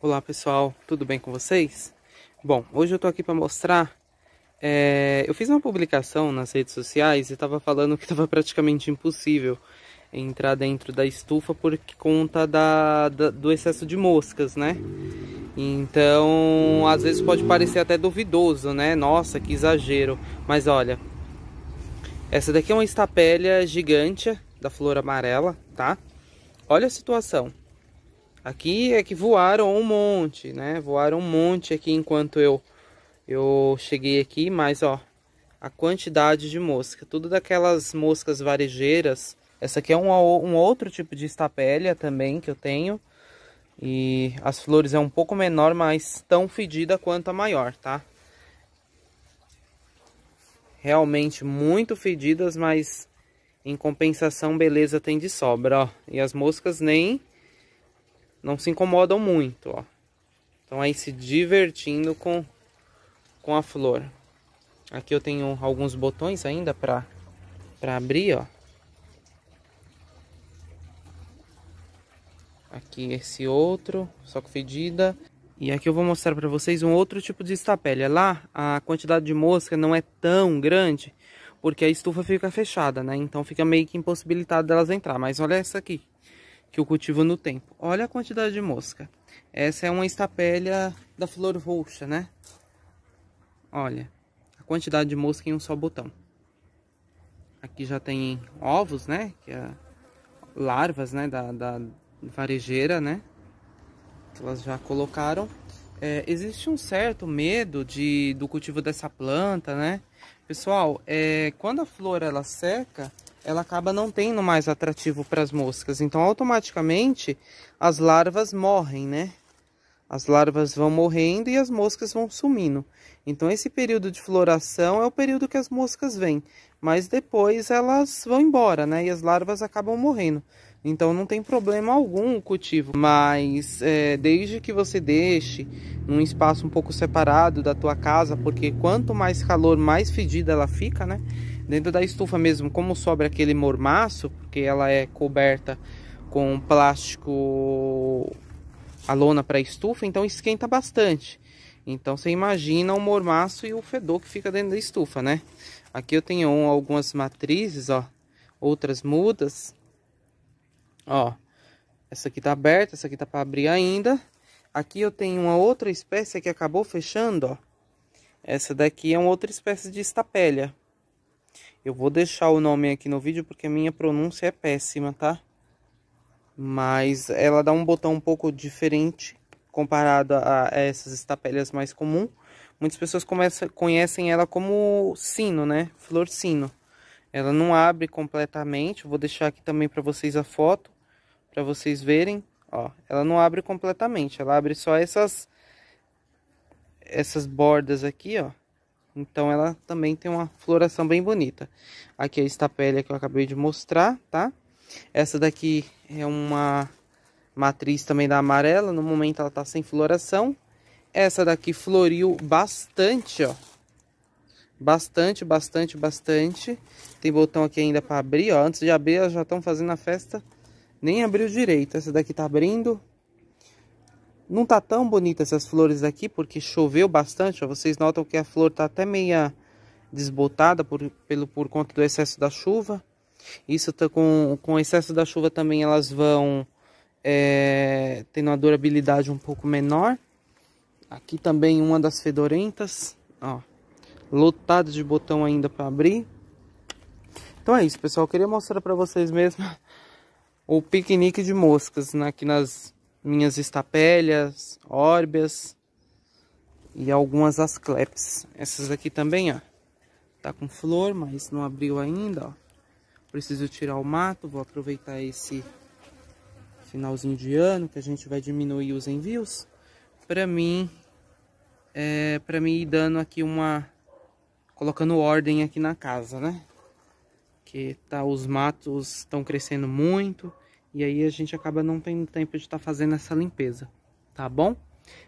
Olá pessoal, tudo bem com vocês? Bom, hoje eu tô aqui para mostrar. É... Eu fiz uma publicação nas redes sociais e tava falando que tava praticamente impossível entrar dentro da estufa por conta da, da, do excesso de moscas, né? Então, às vezes pode parecer até duvidoso, né? Nossa, que exagero. Mas olha, essa daqui é uma estapélia gigante da flor amarela, tá? Olha a situação. Aqui é que voaram um monte, né? Voaram um monte aqui enquanto eu, eu cheguei aqui, mas ó, a quantidade de mosca. Tudo daquelas moscas varejeiras. Essa aqui é um, um outro tipo de estapélia também que eu tenho. E as flores é um pouco menor, mas tão fedida quanto a maior, tá? Realmente muito fedidas, mas em compensação beleza tem de sobra, ó. E as moscas nem não se incomodam muito, ó. Estão aí se divertindo com, com a flor. Aqui eu tenho alguns botões ainda para para abrir, ó. Aqui esse outro, só com fedida. E aqui eu vou mostrar para vocês um outro tipo de estapélia. Lá a quantidade de mosca não é tão grande, porque a estufa fica fechada, né? Então fica meio que impossibilitado delas entrar. Mas olha essa aqui que o cultivo no tempo. Olha a quantidade de mosca. Essa é uma estapélia da flor roxa, né? Olha, a quantidade de mosca em um só botão. Aqui já tem ovos, né? Que é larvas, né? Da, da varejeira, né? Que elas já colocaram. É, existe um certo medo de, do cultivo dessa planta, né? Pessoal, é, quando a flor ela seca, ela acaba não tendo mais atrativo para as moscas. Então, automaticamente, as larvas morrem, né? As larvas vão morrendo e as moscas vão sumindo. Então, esse período de floração é o período que as moscas vêm. Mas depois elas vão embora, né? E as larvas acabam morrendo. Então não tem problema algum o cultivo, mas é, desde que você deixe num espaço um pouco separado da tua casa, porque quanto mais calor, mais fedida ela fica, né? Dentro da estufa mesmo, como sobra aquele mormaço, porque ela é coberta com plástico, a lona para estufa, então esquenta bastante. Então você imagina o mormaço e o fedor que fica dentro da estufa, né? Aqui eu tenho algumas matrizes, ó, outras mudas. Ó, essa aqui tá aberta, essa aqui tá para abrir ainda. Aqui eu tenho uma outra espécie que acabou fechando, ó. Essa daqui é uma outra espécie de estapélia. Eu vou deixar o nome aqui no vídeo porque a minha pronúncia é péssima, tá? Mas ela dá um botão um pouco diferente comparado a, essas estapelhas mais comum. Muitas pessoas começam, conhecem ela como sino, né? Flor sino. Ela não abre completamente. Vou deixar aqui também para vocês a foto, para vocês verem. Ó, ela não abre completamente. Ela abre só essas essas bordas aqui, ó. Então ela também tem uma floração bem bonita. Aqui é a estapélia que eu acabei de mostrar, tá? Essa daqui é uma matriz também da amarela, no momento ela tá sem floração. Essa daqui floriu bastante, ó. Bastante, bastante, bastante. Tem botão aqui ainda para abrir, ó. Antes de abrir, elas já estão fazendo a festa. Nem abriu direito. Essa daqui tá abrindo. Não tá tão bonita essas flores aqui porque choveu bastante. Ó. Vocês notam que a flor tá até meia desbotada por, pelo, por conta do excesso da chuva. Isso tá com, com o excesso da chuva também elas vão é, tendo uma durabilidade um pouco menor. Aqui também uma das fedorentas, ó, lotado de botão ainda para abrir. Então é isso, pessoal. Eu queria mostrar para vocês mesmo o piquenique de moscas né, aqui nas minhas estapélias, órbias e algumas asclepes. Essas aqui também, ó. Tá com flor, mas não abriu ainda, ó. Preciso tirar o mato, vou aproveitar esse finalzinho de ano que a gente vai diminuir os envios para mim é, para mim ir dando aqui uma colocando ordem aqui na casa, né? Que tá os matos estão crescendo muito. E aí a gente acaba não tendo tempo de estar tá fazendo essa limpeza, tá bom?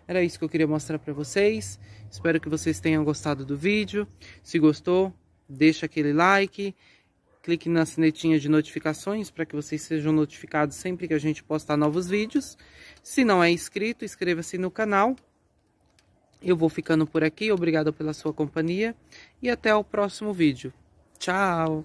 Era isso que eu queria mostrar para vocês. Espero que vocês tenham gostado do vídeo. Se gostou, deixa aquele like. Clique na sinetinha de notificações para que vocês sejam notificados sempre que a gente postar novos vídeos. Se não é inscrito, inscreva-se no canal. Eu vou ficando por aqui. Obrigado pela sua companhia. E até o próximo vídeo. Tchau!